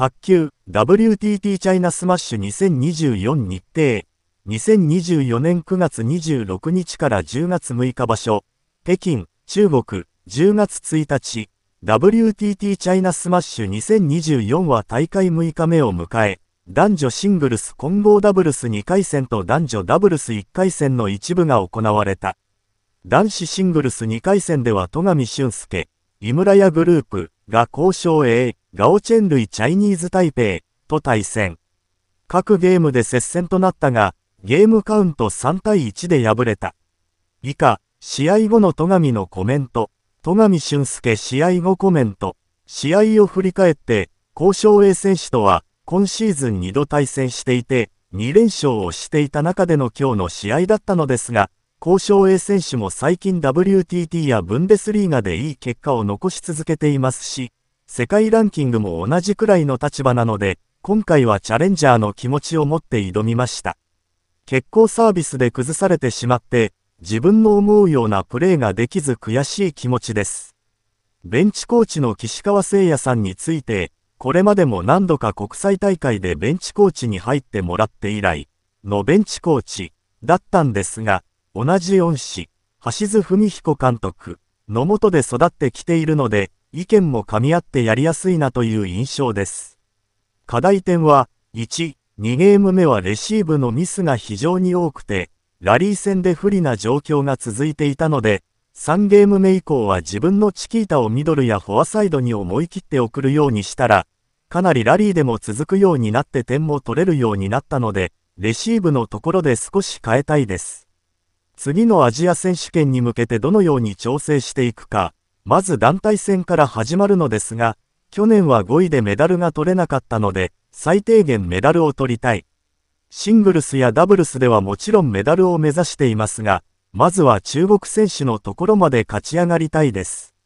卓球 WTT チャイナスマッシュ2024日程2024年9月26日から10月6日場所北京中国10月1日 WTT チャイナスマッシュ2024は大会6日目を迎え男女シングルス混合ダブルス2回戦と男女ダブルス1回戦の一部が行われた男子シングルス2回戦では戸上俊介井村屋グループが交渉 A、ガオチェン類チャイニーズタイペイと対戦。各ゲームで接戦となったが、ゲームカウント3対1で敗れた。以下、試合後の戸上のコメント、戸上俊介試合後コメント、試合を振り返って、交渉 A 選手とは今シーズン2度対戦していて、2連勝をしていた中での今日の試合だったのですが、交渉 A 選手も最近 WTT やブンデスリーガでいい結果を残し続けていますし、世界ランキングも同じくらいの立場なので、今回はチャレンジャーの気持ちを持って挑みました。結構サービスで崩されてしまって、自分の思うようなプレーができず悔しい気持ちです。ベンチコーチの岸川誠也さんについて、これまでも何度か国際大会でベンチコーチに入ってもらって以来、のベンチコーチだったんですが、同じ恩師、橋津文彦監督のもとで育ってきているので、意見も噛み合ってやりやすいなという印象です。課題点は、1、2ゲーム目はレシーブのミスが非常に多くて、ラリー戦で不利な状況が続いていたので、3ゲーム目以降は自分のチキータをミドルやフォアサイドに思い切って送るようにしたら、かなりラリーでも続くようになって点も取れるようになったので、レシーブのところで少し変えたいです。次のアジア選手権に向けてどのように調整していくか、まず団体戦から始まるのですが、去年は5位でメダルが取れなかったので、最低限メダルを取りたい。シングルスやダブルスではもちろんメダルを目指していますが、まずは中国選手のところまで勝ち上がりたいです。